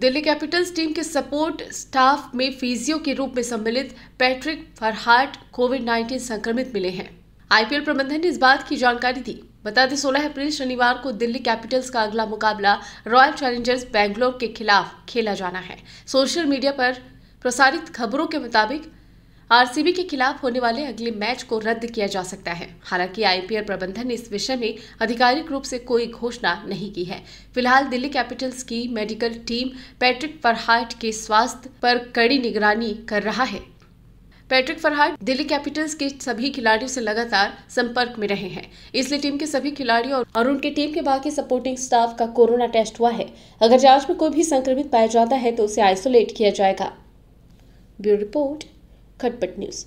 Delhi capitals team के support staff में physio के रूप में सम्मिलित पैट्रिक फरहार्ट कोविड 19 संक्रमित मिले हैं आईपीएल प्रबंधन ने इस बात की जानकारी दी बता दें सोलह अप्रैल शनिवार को दिल्ली कैपिटल्स का अगला मुकाबला रॉयल चैलेंजर्स बेंगलोर के खिलाफ खेला जाना है सोशल मीडिया पर प्रसारित खबरों के मुताबिक आरसीबी के खिलाफ होने वाले अगले मैच को रद्द किया जा सकता है हालांकि आईपीएल प्रबंधन ने इस विषय में आधिकारिक रूप से कोई घोषणा नहीं की है फिलहाल दिल्ली कैपिटल्स की मेडिकल टीम पैट्रिक फरहाट के स्वास्थ्य पर कड़ी निगरानी कर रहा है पैट्रिक फरहाट दिल्ली कैपिटल्स के सभी खिलाड़ियों से लगातार संपर्क में रहे हैं इसलिए टीम के सभी खिलाड़ियों और उनके टीम के बाकी सपोर्टिंग स्टाफ का कोरोना टेस्ट हुआ है अगर जांच में कोई भी संक्रमित पाया जाता है तो उसे आइसोलेट किया जाएगा ब्यूरो रिपोर्ट Cutbutt News.